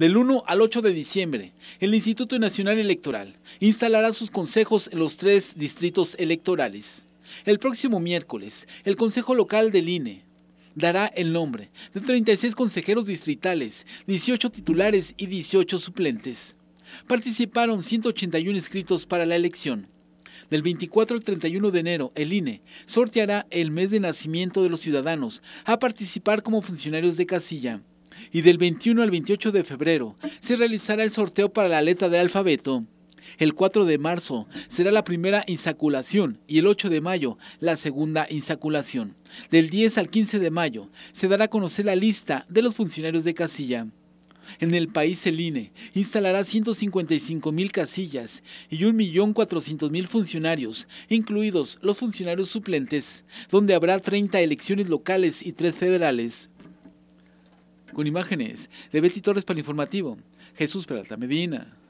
Del 1 al 8 de diciembre, el Instituto Nacional Electoral instalará sus consejos en los tres distritos electorales. El próximo miércoles, el Consejo Local del INE dará el nombre de 36 consejeros distritales, 18 titulares y 18 suplentes. Participaron 181 inscritos para la elección. Del 24 al 31 de enero, el INE sorteará el mes de nacimiento de los ciudadanos a participar como funcionarios de casilla y del 21 al 28 de febrero se realizará el sorteo para la letra de alfabeto. El 4 de marzo será la primera insaculación y el 8 de mayo la segunda insaculación. Del 10 al 15 de mayo se dará a conocer la lista de los funcionarios de casilla. En el país el INE instalará 155 mil casillas y 1.400.000 funcionarios, incluidos los funcionarios suplentes, donde habrá 30 elecciones locales y 3 federales. Con imágenes de Betty Torres para el informativo, Jesús Peralta Medina.